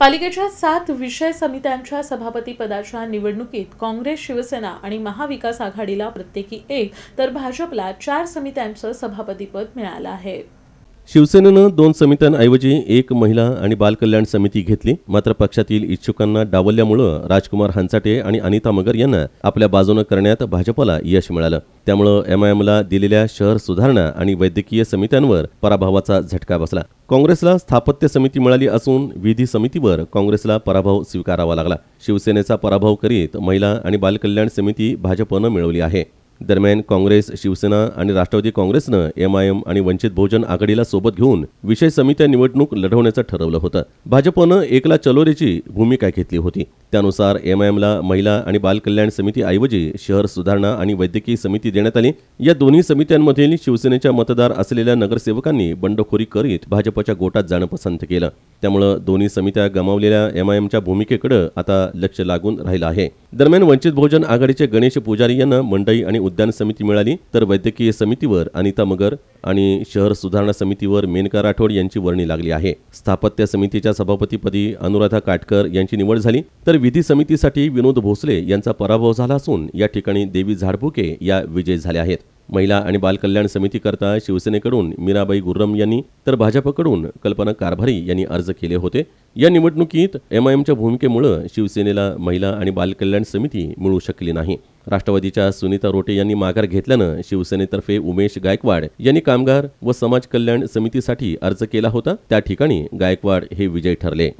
पालिकेच्या सात विषय समित्यांच्या सभापतीपदाच्या निवडणुकीत काँग्रेस शिवसेना आणि महाविकास आघाडीला प्रत्येकी एक तर भाजपला चार समित्यांचं सभापतीपद मिळालं आहे शिवसेनेनं दोन समित्यांऐवजी एक महिला आणि बालकल्याण समिती घेतली मात्र पक्षातील इच्छुकांना डावल्यामुळं राजकुमार हंचाटे आणि अनिता मगर यांना आपल्या बाजूनं करण्यात भाजपला यश मिळालं त्यामुळं एमआयएमला दिलेल्या शहर सुधारणा आणि वैद्यकीय समित्यांवर पराभवाचा झटका बसला काँग्रेसला स्थापत्य समिती मिळाली असून विधी समितीवर काँग्रेसला पराभव स्वीकारावा लागला शिवसेनेचा पराभव करीत महिला आणि बालकल्याण समिती भाजपनं मिळवली आहे दरम्यान काँग्रेस शिवसेना आणि राष्ट्रवादी काँग्रेसनं एमआयएम आणि वंचित बहुजन आघाडीला सोबत घेऊन विषय समित्या निवडणूक लढवण्याचं ठरवलं होतं भाजपनं एकला चलोरीची भूमिका घेतली होती त्यानुसार एमआयएमला महिला आणि बालकल्याण समितीऐवजी शहर सुधारणा आणि वैद्यकीय समिती देण्यात आली या दोन्ही समित्यांमधील शिवसेनेच्या मतदार असलेल्या नगरसेवकांनी बंडखोरी करीत भाजपच्या गोटात जाणं पसंत केलं त्यामुळं दोन्ही समित्या गमावलेल्या एमआयएमच्या भूमिकेकडे आता लक्ष लागून राहिलं आहे दरम्यान वंचित बहुजन आघाडीचे गणेश पुजारी यांना मंडई आणि उद्यान समिती मिळाली तर वैद्यकीय समितीवर अनिता मगर आणि शहर सुधारणा समितीवर मेनका राठोड यांची वर्णी लागली आहे स्थापत्य समितीच्या सभापतीपदी अनुराधा काटकर यांची निवड झाली तर विधी समितीसाठी विनोद भोसले यांचा पराभव झाला असून या ठिकाणी देवी झाडपुके या विजयी झाल्या आहेत महिला आणि बालकल्याण समितीकरता शिवसेनेकडून मीराबाई गुर्रम यांनी तर भाजपकडून कल्पना कारभारी यांनी अर्ज केले होते या निवडणुकीत एमआयएमच्या भूमिकेमुळे शिवसेनेला महिला आणि बालकल्याण समिती मिळू शकली नाही राष्ट्रवादीच्या सुनीता रोटे यांनी माघार घेतल्यानं शिवसेनेतर्फे उमेश गायकवाड यांनी कामगार व समाज कल्याण समितीसाठी अर्ज केला होता त्या ठिकाणी गायकवाड हे विजय ठरले